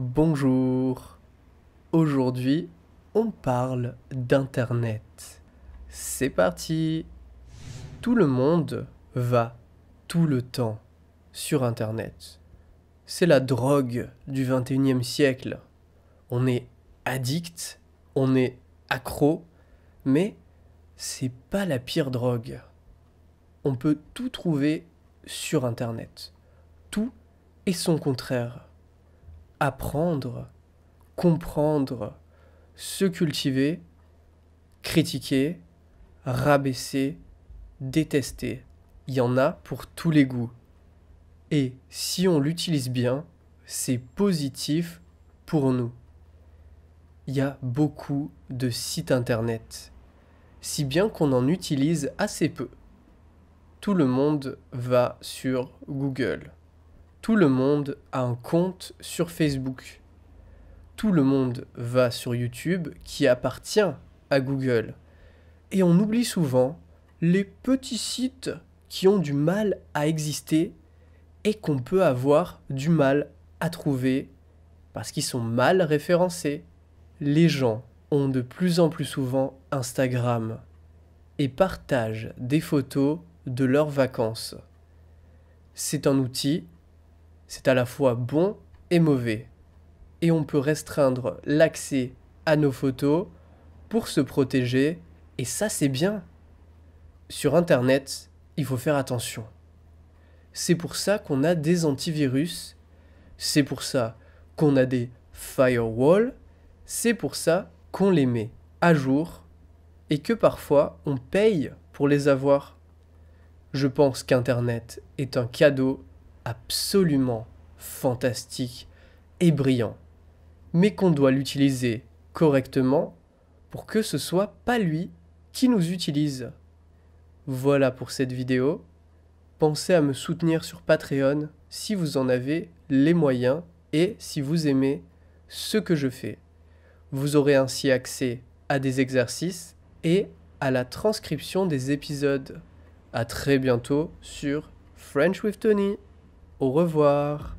Bonjour. Aujourd'hui, on parle d'Internet. C'est parti. Tout le monde va tout le temps sur Internet. C'est la drogue du 21e siècle. On est addict, on est accro, mais c'est pas la pire drogue. On peut tout trouver sur Internet. Tout et son contraire apprendre, comprendre, se cultiver, critiquer, rabaisser, détester. Il y en a pour tous les goûts. Et si on l'utilise bien, c'est positif pour nous. Il y a beaucoup de sites internet, si bien qu'on en utilise assez peu. Tout le monde va sur Google. Tout le monde a un compte sur Facebook. Tout le monde va sur YouTube qui appartient à Google. Et on oublie souvent les petits sites qui ont du mal à exister et qu'on peut avoir du mal à trouver parce qu'ils sont mal référencés. Les gens ont de plus en plus souvent Instagram et partagent des photos de leurs vacances. C'est un outil c'est à la fois bon et mauvais. Et on peut restreindre l'accès à nos photos pour se protéger, et ça c'est bien. Sur Internet, il faut faire attention. C'est pour ça qu'on a des antivirus, c'est pour ça qu'on a des firewalls, c'est pour ça qu'on les met à jour et que parfois on paye pour les avoir. Je pense qu'Internet est un cadeau absolument fantastique et brillant, mais qu'on doit l'utiliser correctement pour que ce soit pas lui qui nous utilise. Voilà pour cette vidéo. Pensez à me soutenir sur Patreon si vous en avez les moyens et si vous aimez ce que je fais. Vous aurez ainsi accès à des exercices et à la transcription des épisodes. À très bientôt sur French with Tony. Au revoir